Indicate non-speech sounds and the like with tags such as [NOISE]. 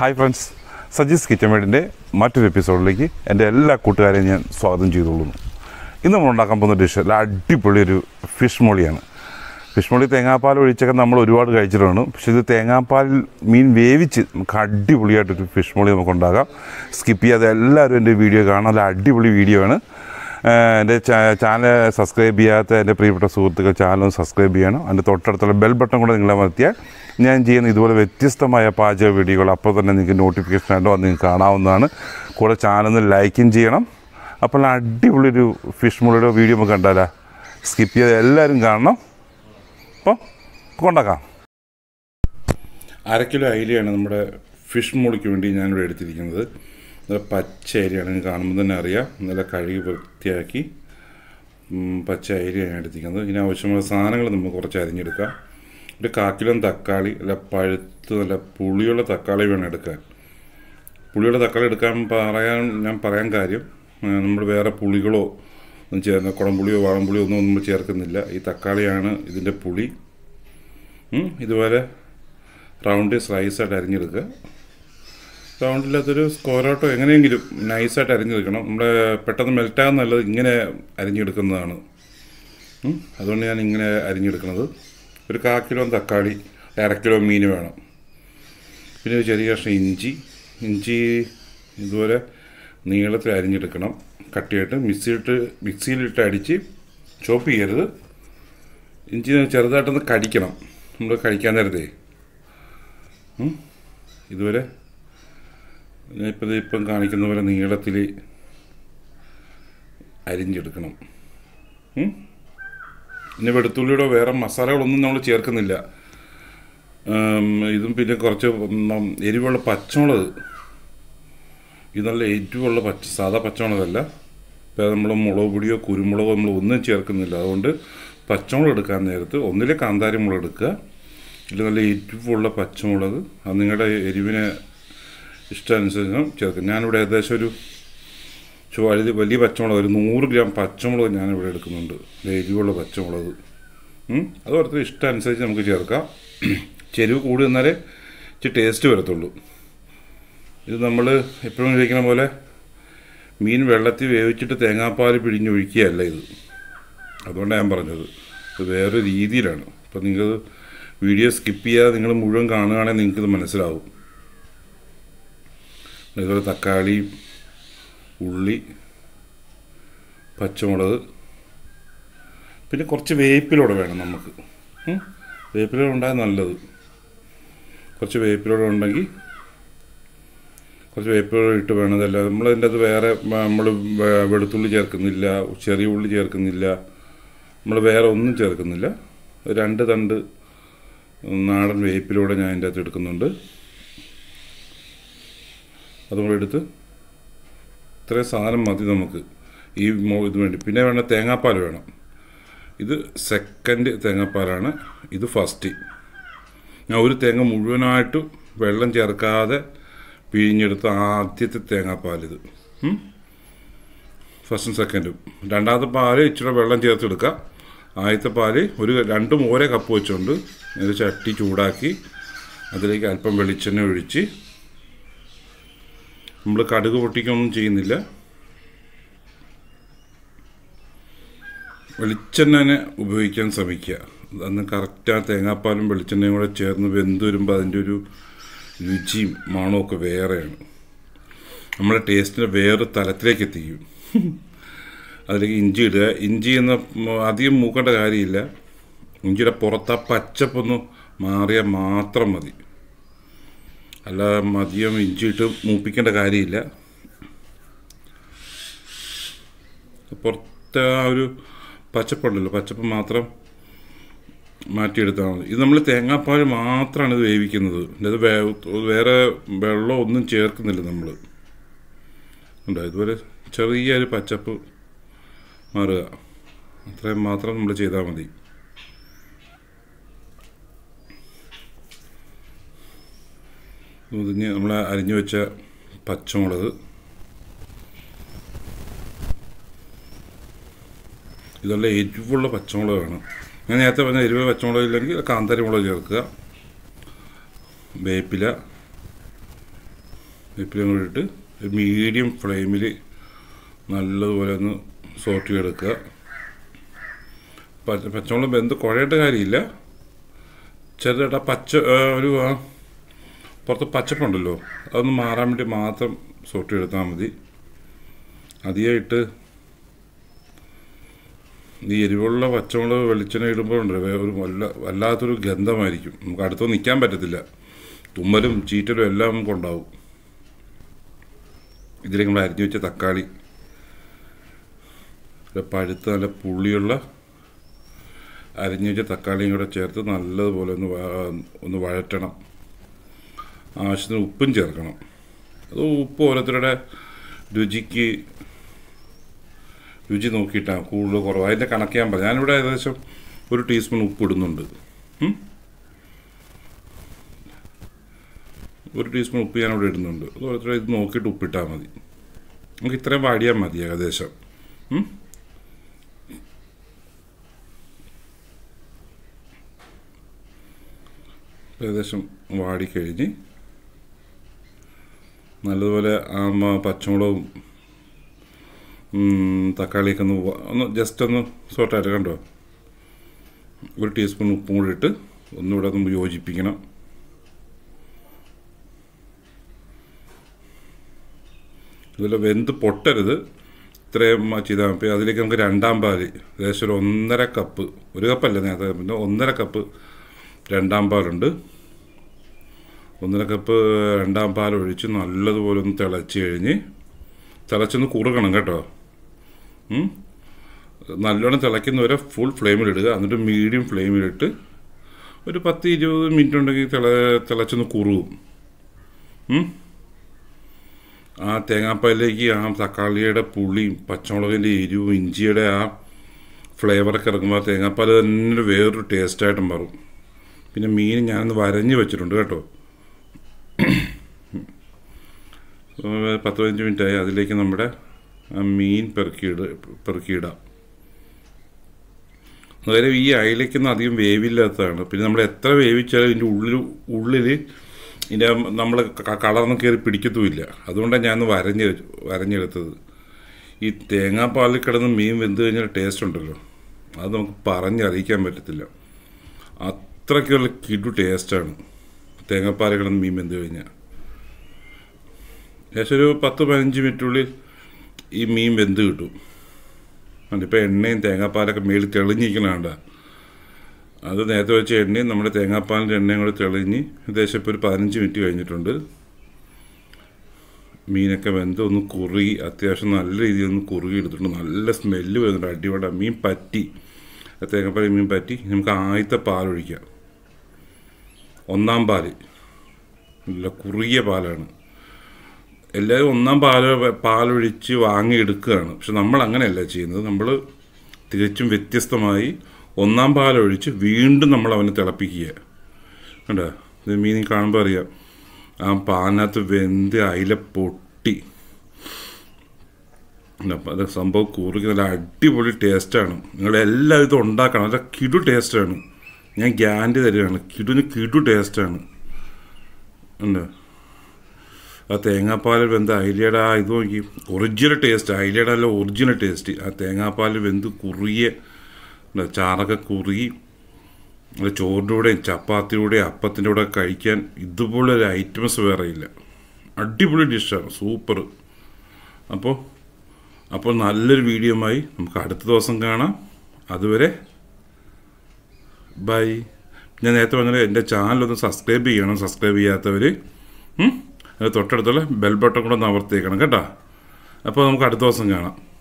hi friends സജീസ് kitchen വീടിൻ്റെ മറ്റൊരു എപ്പിസോഡിലേക്ക് എൻ്റെ എല്ലാ കൂട്ടുകാരെയും ഞാൻ സ്വാഗതം ചെയ്തോളുന്നു ഇന്ന് നമ്മൾ ഉണ്ടാക്കാൻ പോകുന്ന ഡിഷ് അല്ല അടിപൊളി ഒരു ഫിഷ് മോളിയാണ് ഫിഷ് മോളി തേങ്ങാപ്പാൽ ഒഴിച്ചൊക്കെ നമ്മൾ ഒരുപാട് കഴിച്ചിട്ടാണ് പക്ഷേ ഇത് തേങ്ങാപ്പാലിൽ മീൻ വേവിച്ച് നമുക്ക് അടിപൊളിയായിട്ടൊരു ഫിഷ് മോളി നമുക്ക് ഉണ്ടാകാം സ്കിപ്പ് ചെയ്യാതെ എല്ലാവരും എൻ്റെ വീഡിയോ കാണാം നല്ല അടിപൊളി വീഡിയോ ആണ് എൻ്റെ ചാനൽ സബ്സ്ക്രൈബ് ചെയ്യാത്ത എൻ്റെ പ്രിയപ്പെട്ട സുഹൃത്തുക്കൾ ചാനലും സബ്സ്ക്രൈബ് ചെയ്യണം അതിൻ്റെ തൊട്ടടുത്തുള്ള ബെൽ ബട്ടൺ കൂടെ നിങ്ങളെ മറത്തിയാൽ ഞാൻ ചെയ്യുന്ന ഇതുപോലെ വ്യത്യസ്തമായ പാചക വീഡിയോകൾ അപ്പോൾ തന്നെ നിങ്ങൾക്ക് നോട്ടിഫിക്കേഷനായിട്ട് വന്ന് നിങ്ങൾക്ക് കാണാവുന്നതാണ് കൂടെ ചാനൽ ലൈക്കും ചെയ്യണം അപ്പോൾ അടിപൊളിയൊരു ഫിഷ് മുളയുടെ വീഡിയോ നമുക്ക് കണ്ടാലോ സ്കിപ്പ് ചെയ്ത് എല്ലാവരും കാണണം അപ്പം കൊണ്ടാക്കാം അരക്കിലോ കിലോ അയിലയാണ് നമ്മുടെ ഫിഷ് മുളയ്ക്ക് വേണ്ടി ഞാനിവിടെ എടുത്തിരിക്കുന്നത് നല്ല പച്ച അരിയാണ് കാണുമ്പോൾ തന്നെ അറിയാം നല്ല കഴുകി വൃത്തിയാക്കി പച്ച അയിലയാണ് എടുത്തിരിക്കുന്നത് ഇനി ആവശ്യമുള്ള സാധനങ്ങൾ നമുക്ക് കുറച്ച് അരിഞ്ഞെടുക്കാം ഒരു കാക്കിലും തക്കാളി അല്ല പഴുത്ത് നല്ല പുളിയുള്ള തക്കാളി വേണം എടുക്കാൻ പുളിയുള്ള തക്കാളി എടുക്കാൻ പറയാൻ ഞാൻ പറയാൻ കാര്യം നമ്മൾ വേറെ പുളികളോ ഒന്നും ചേർന്ന് കുടംപുളിയോ വാളംപുളിയോ ഒന്നും നമ്മൾ ചേർക്കുന്നില്ല ഈ തക്കാളിയാണ് ഇതിൻ്റെ പുളി ഇതുപോലെ റൗണ്ട് സ്ലൈസായിട്ട് അരിഞ്ഞെടുക്കുക റൗണ്ടില്ലാത്തൊരു സ്ക്വയറോട്ടോ എങ്ങനെയെങ്കിലും നൈസായിട്ട് അരിഞ്ഞെടുക്കണം നമ്മൾ പെട്ടെന്ന് മെൽറ്റാകുന്നല്ലത് ഇങ്ങനെ അരിഞ്ഞെടുക്കുന്നതാണ് അതുകൊണ്ട് ഞാൻ ഇങ്ങനെ അരിഞ്ഞെടുക്കുന്നത് ഒരു കാ കിലോ തക്കാളി അര കിലോ മീൻ വേണം പിന്നെ ഒരു ചെറിയ കഷ്ണം ഇഞ്ചി ഇഞ്ചി ഇതുപോലെ നീളത്തിൽ അരിഞ്ഞെടുക്കണം കട്ടിയായിട്ട് മിക്സിയിട്ട് മിക്സിയിലിട്ട് അടിച്ച് ചോപ്പ് ചെയ്യരുത് ഇഞ്ചി ചെറുതായിട്ടൊന്ന് കടിക്കണം നമ്മൾ കഴിക്കാൻ നേരത്തെ ഇതുവരെ ഇപ്പം ഇപ്പം കാണിക്കുന്ന പോലെ നീളത്തിൽ അരിഞ്ഞെടുക്കണം പിന്നെ വെളുത്തുള്ളിയുടെ വേറെ മസാലകളൊന്നും നമ്മൾ ചേർക്കുന്നില്ല ഇതും പിന്നെ കുറച്ച് എരിവുള്ള പച്ചമുളക് ഇത് നല്ല എരിവുള്ള പച്ച സാധാ പച്ചമുളകല്ല ഇപ്പോൾ നമ്മൾ മുളക് പൊടിയോ കുരുമുളകോ നമ്മൾ ഒന്നും ചേർക്കുന്നില്ല അതുകൊണ്ട് പച്ചമുളക് എടുക്കാൻ നേരത്ത് ഒന്നിലെ കാന്താരി മുളക് എടുക്കുക ഇതിൽ നല്ല എരിവുള്ള പച്ചമുളക് അത് നിങ്ങളുടെ എരിവിനെ ഇഷ്ടാനുസരണം ചേർക്കുക ഞാനിവിടെ ഏകദേശം ഒരു വലുത് വലിയ പച്ചമുളക് ഒരു നൂറ് ഗ്രാം പച്ചമുളക് ഞാനിവിടെ എടുക്കുന്നുണ്ട് എരിവുള്ള പച്ചമുളക് അത് ഓരോരുത്തർ ഇഷ്ടം അനുസരിച്ച് നമുക്ക് ചേർക്കാം ചെരുവ് കൂടി വന്നാലേ ഇച്ചിരി ടേസ്റ്റ് വരത്തുള്ളൂ ഇത് നമ്മൾ എപ്പോഴും കഴിക്കുന്ന പോലെ മീൻ വെള്ളത്തിൽ വേവിച്ചിട്ട് തേങ്ങാപ്പാൽ ഒഴിക്കുകയല്ല ഇത് അതുകൊണ്ടാണ് ഞാൻ പറഞ്ഞത് ഇത് വേറൊരു രീതിയിലാണ് അപ്പം നിങ്ങൾ വീഡിയോ സ്കിപ്പ് ചെയ്യാതെ നിങ്ങൾ മുഴുവൻ കാണുകയാണെങ്കിൽ നിങ്ങൾക്കിത് മനസ്സിലാവും അതുപോലെ തക്കാളിയും ഉള്ളി പച്ചമുളക് പിന്നെ കുറച്ച് വേപ്പിലൂടെ വേണം നമുക്ക് വേപ്പിലൂടെ ഉണ്ടായാൽ നല്ലത് കുറച്ച് വേപ്പിലൂടെ ഉണ്ടെങ്കിൽ കുറച്ച് വേപ്പിലൂടെ ഇട്ട് വേണം ഇതല്ല അതിൻ്റെ അത് വേറെ നമ്മൾ വെളുത്തുള്ളി ചേർക്കുന്നില്ല ചെറിയ ഉള്ളി ചേർക്കുന്നില്ല നമ്മൾ വേറെ ഒന്നും ചേർക്കുന്നില്ല രണ്ട് തണ്ട് നാടൻ വേപ്പിലൂടെ ഞാൻ അതിൻ്റെ അകത്ത് എടുക്കുന്നുണ്ട് അതുകൂടെ എടുത്ത് ഇത്രയും സാധനം മതി നമുക്ക് ഈ ഇത് വേണ്ടി പിന്നെ വേണ്ട തേങ്ങാപ്പാൽ വേണം ഇത് സെക്കൻഡ് തേങ്ങാപ്പാലാണ് ഇത് ഫസ്റ്റ് ഞാൻ ഒരു തേങ്ങ മുഴുവനായിട്ടും വെള്ളം ചേർക്കാതെ പിഴിഞ്ഞെടുത്ത ആദ്യത്തെ തേങ്ങാപ്പാലിത് ഫസ്റ്റും സെക്കൻഡും രണ്ടാമത്തെ പാല് ഇച്ചിരി വെള്ളം ചേർത്തെടുക്കുക ആദ്യത്തെ പാല് ഒരു രണ്ടും ഒരേ കപ്പ് വെച്ചുകൊണ്ട് ഒരു ചട്ടി ചൂടാക്കി അതിലേക്ക് അല്പം വെളിച്ചെണ്ണ ഒഴിച്ച് നമ്മൾ കടുക് പൊട്ടിക്കൊന്നും ചെയ്യുന്നില്ല വെളിച്ചെണ്ണനെ ഉപയോഗിക്കാൻ ശ്രമിക്കുക അന്ന് കറക്റ്റാ തേങ്ങാപ്പാലും വെളിച്ചെണ്ണയും കൂടെ ചേർന്ന് വെന്ത് വരുമ്പോൾ അതിൻ്റെ ഒരു രുചിയും മണമൊക്കെ വേറെയാണ് നമ്മുടെ ടേസ്റ്റിനെ വേറെ തലത്തിലേക്ക് എത്തിക്കും അതിലേക്ക് ഇഞ്ചി ഇടുക ഇഞ്ചി എന്ന അധികം മൂക്കേണ്ട കാര്യമില്ല ഇഞ്ചിയുടെ പുറത്ത് ആ പച്ചപ്പൊന്ന് മാറിയാൽ മാത്രം മതി അല്ല മദ്യം ഇഞ്ചിയിട്ട് മൂപ്പിക്കേണ്ട കാര്യമില്ല പുറത്തെ ആ ഒരു പച്ചപ്പുണ്ടല്ലോ പച്ചപ്പ് മാത്രം മാറ്റിയെടുത്താൽ മതി ഇത് നമ്മൾ തേങ്ങാപ്പാൽ മാത്രമാണ് ഇത് വേവിക്കുന്നത് ഇത് വേറെ വെള്ളം ഒന്നും ചേർക്കുന്നില്ല നമ്മൾ ഉണ്ടോ ഇതുപോലെ ചെറിയൊരു പച്ചപ്പ് മാറുക അത്രയും മാത്രം നമ്മൾ ചെയ്താൽ മതി മുതിഞ്ഞ് നമ്മൾ അരിഞ്ഞു വെച്ച പച്ചമുളക് ഇതെല്ലാം എരിവുള്ള വേണം ഞാൻ നേരത്തെ പറഞ്ഞ എരിവ് പച്ചമുളക് ഇല്ലെങ്കിൽ കാന്താരി മുളക് ചേർക്കുക വേപ്പില വേപ്പില കൂടിയിട്ട് മീഡിയം ഫ്ലെയിമിൽ നല്ലതുപോലെ ഒന്ന് സോട്ട് ചെയ്തെടുക്കുക പച്ചമുളക് ബന്ധം കുഴയേണ്ട കാര്യമില്ല ചെറുതായിട്ട് പച്ച ഒരു പുറത്ത് പച്ചപ്പുണ്ടല്ലോ അതൊന്ന് മാറാൻ വേണ്ടി മാത്രം സോർട്ട് എടുത്താൽ മതി അധികമായിട്ട് ഈ എരിവുള്ള പച്ചമുളക് വെളിച്ചെണ്ണ ഇടുമ്പോഴുണ്ട് ഒരു വല്ല വല്ലാത്തൊരു ഗന്ധമായിരിക്കും നമുക്ക് അടുത്ത് നിൽക്കാൻ പറ്റത്തില്ല തുമ്മലും ചീറ്റലും എല്ലാം ഉണ്ടാവും ഇതിലേക്ക് നമ്മൾ അരിഞ്ഞു വെച്ച തക്കാളി പഴുത്ത് നല്ല പുള്ളിയുള്ള അരിഞ്ഞു വെച്ച തക്കാളിയും കൂടെ ചേർത്ത് നല്ലതുപോലെ ഒന്ന് ഒന്ന് വഴറ്റണം ആവശ്യത്തിന് ഉപ്പും ചേർക്കണം അത് ഉപ്പ് ഓരോരുത്തരുടെ രുചിക്ക് രുചി നോക്കിയിട്ടാണ് കൂടുതൽ കുറവ് അതിൻ്റെ കണക്ക് ഞാൻ പറഞ്ഞു ഞാനിവിടെ ഏകദേശം ഒരു ടീസ്പൂൺ ഉപ്പ് ഇടുന്നുണ്ട് ഒരു ടീസ്പൂൺ ഉപ്പ് ഞാനിവിടെ ഇടുന്നുണ്ട് അത് ഓരോരുത്തരുടെ ഇത് നോക്കിയിട്ട് ഉപ്പിട്ടാൽ മതി നമുക്ക് ഇത്രയും വാടിയാൽ മതി ഏകദേശം ഏകദേശം വാടിക്കഴിഞ്ഞ് നല്ലതുപോലെ പച്ചമുളകും തക്കാളിയൊക്കെ ഒന്ന് ഒന്ന് ജസ്റ്റ് ഒന്ന് സോട്ടായിട്ട് കണ്ടോ ഒരു ടീസ്പൂൺ ഉപ്പും കൂടി ഇട്ട് ഒന്നുകൂടെ ഒന്ന് യോജിപ്പിക്കണം ഇതുപോലെ വെന്ത് പൊട്ടരുത് ഇത്രയും ചെയ്താൽ മതി അതിലേക്ക് നമുക്ക് രണ്ടാം പാല് ഏകദേശം ഒരു ഒന്നര കപ്പ് ഒരു കപ്പല്ല നേരത്തെ പിന്നെ ഒന്നര കപ്പ് രണ്ടാം പാലുണ്ട് ഒന്നര കപ്പ് രണ്ടാം പാൽ ഒഴിച്ച് നല്ലതുപോലെ ഒന്ന് തിളച്ച് കഴിഞ്ഞ് തിളച്ചൊന്ന് കുറുകണം കേട്ടോ നല്ലോണം തിളയ്ക്കുന്നവരെ ഫുൾ ഫ്ലെയിമിലിടുക എന്നിട്ട് മീഡിയം ഫ്ലെയിമിലിട്ട് ഒരു പത്ത് ഇരുപത് മിനിറ്റ് ഉണ്ടെങ്കിൽ തിള തിളച്ചൊന്ന് കുറുകും ആ തേങ്ങാപ്പാലിലേക്ക് ആ തക്കാളിയുടെ പുളിയും പച്ചമുളകിൻ്റെ എരിവും ഇഞ്ചിയുടെ ആ ഫ്ലേവറൊക്കെ ഇറങ്ങുമ്പോൾ ആ തേങ്ങാപ്പാൽ തന്നെ വേറൊരു ടേസ്റ്റായിട്ട് മാറും പിന്നെ മീൻ ഞാനൊന്ന് വരഞ്ഞ് വെച്ചിട്ടുണ്ട് കേട്ടോ [COUGHS] പത്ത് പതിനഞ്ച് ആയി അതിലേക്ക് നമ്മുടെ മീൻ പെറുക്കിയിട പെറുക്കിയിടാം അതായത് ഈ അയിലേക്കൊന്നും അധികം വേവില്ലാത്തതാണ് പിന്നെ നമ്മൾ എത്ര വേവിച്ചാലും ഇതിൻ്റെ ഉള്ളിൽ ഉള്ളിൽ ഇതിൻ്റെ നമ്മൾ കളർന്ന് കയറി പിടിക്കത്തുമില്ല അതുകൊണ്ടാണ് ഞാൻ വരഞ്ഞ് വരഞ്ഞെടുത്തത് ഈ തേങ്ങാപ്പാലിൽ കിടന്ന് മീൻ വെന്ത് കഴിഞ്ഞാൽ ടേസ്റ്റ് ഉണ്ടല്ലോ അത് നമുക്ക് പറഞ്ഞറിയിക്കാൻ പറ്റത്തില്ല അത്രയ്ക്കുള്ള കിടു ടേസ്റ്റാണ് തേങ്ങാപ്പാൽ കിടന്ന് മീൻ വെന്ത് കഴിഞ്ഞാൽ ഏകദേശം ഒരു പത്ത് പതിനഞ്ച് മിനിറ്റുള്ളിൽ ഈ മീൻ വെന്ത് കിട്ടും അതിപ്പോൾ എണ്ണയും തേങ്ങാപ്പാലൊക്കെ മേളിൽ തെളിഞ്ഞിരിക്കണാണ്ട അത് നേരത്തെ വെച്ച എണ്ണയും നമ്മുടെ തേങ്ങാപ്പാലിൻ്റെ എണ്ണയും കൂടെ തെളിഞ്ഞ് ഏകദേശം ഇപ്പോൾ ഒരു പതിനഞ്ച് മിനിറ്റ് കഴിഞ്ഞിട്ടുണ്ട് മീനൊക്കെ വെന്ത് ഒന്ന് കുറുകി അത്യാവശ്യം നല്ല രീതിയിൽ ഒന്ന് കുറുകി എടുത്തിട്ടുണ്ട് നല്ല സ്മെല്ല് വരുന്നുണ്ട് അടിപൊളി മീൻ പറ്റി തേങ്ങാപ്പാലി മീൻ പറ്റി നമുക്ക് ആദ്യത്തെ പാലൊഴിക്കാം ഒന്നാം പാല് നല്ല കുറുകിയ പാലാണ് എല്ലാവരും ഒന്നാം പാല് പാലൊഴിച്ച് വാങ്ങിയെടുക്കുകയാണ് പക്ഷെ നമ്മൾ അങ്ങനെയല്ല ചെയ്യുന്നത് നമ്മൾ തികച്ചും വ്യത്യസ്തമായി ഒന്നാം പാലൊഴിച്ച് വീണ്ടും നമ്മൾ അവനെ തിളപ്പിക്കുക കണ്ടോ ഇത് മീനിങ് കാണുമ്പോൾ അറിയാം ആ പാനകത്ത് വെന്ത് അയില പൊട്ടി അപ്പം അത് സംഭവം കൂറിക്ക് നല്ല അടിപൊളി ടേസ്റ്റാണ് നിങ്ങളെല്ലാവരും ഇത് ഉണ്ടാക്കണം നല്ല കിടു ടേസ്റ്റാണ് ഞാൻ ഗ്യാരണ്ടി തരികയാണ് കിടുന്ന് കിടു ടേസ്റ്റാണ് ഉണ്ട് ആ തേങ്ങാപ്പാൽ വെന്ത് അയിലയുടെ ആ ഇത് നോക്കി ഒറിജിനൽ ടേസ്റ്റ് അയിലയുടെ അല്ല ഒറിജിനൽ ടേസ്റ്റ് ആ തേങ്ങാപ്പാൽ വെന്ത് കുറുകിയ ചാറൊക്കെ കുറുകി ചോറിൻ്റെ കൂടെയും ചപ്പാത്തിയുടെ അപ്പത്തിൻ്റെ കൂടെ കഴിക്കാൻ ഇതുപോലെ ഒരു ഐറ്റംസ് വേറെ ഇല്ല അടിപൊളി ഡിഷാണ് സൂപ്പർ അപ്പോൾ അപ്പോൾ നല്ലൊരു വീഡിയോ ആയി നമുക്ക് അടുത്ത ദിവസം കാണാം അതുവരെ ബൈ ഞാൻ നേരത്തെ പറഞ്ഞത് എൻ്റെ ചാനലൊന്ന് സബ്സ്ക്രൈബ് ചെയ്യണം സബ്സ്ക്രൈബ് ചെയ്യാത്തവർ അതിന് തൊട്ടടുത്തുള്ള ബെൽ ബട്ടൺ കൂടെ ഒന്ന് അമർത്തിയേക്കണം കേട്ടോ അപ്പോൾ നമുക്ക് അടുത്ത ദിവസം കാണാം